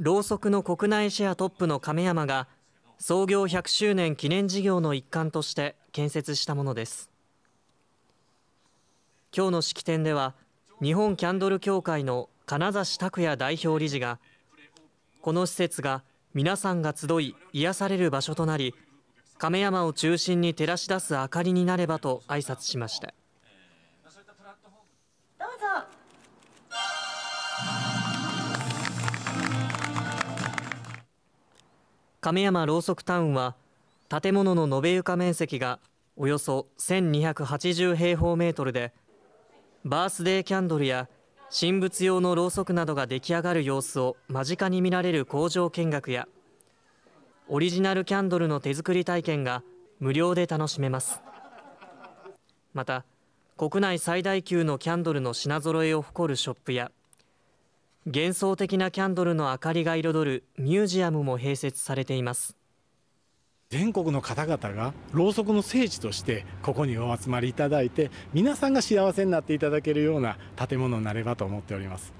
ろうそくの国内シェアトップの亀山が創業100周年記念事業の一環として建設したものです今日の式典では日本キャンドル協会の金指拓也代表理事がこの施設が皆さんが集い癒される場所となり亀山を中心に照らし出す明かりになればと挨拶しましたどうぞ亀山ろうそくタウンは建物の延べ床面積がおよそ1280平方メートルでバースデーキャンドルや神仏用のろうそくなどが出来上がる様子を間近に見られる工場見学やオリジナルキャンドルの手作り体験が無料で楽しめますまた国内最大級のキャンドルの品揃えを誇るショップや幻想的なキャンドルの明かりが彩るミュージアムも併設されています全国の方々がろうそくの聖地としてここにお集まりいただいて皆さんが幸せになっていただけるような建物になればと思っております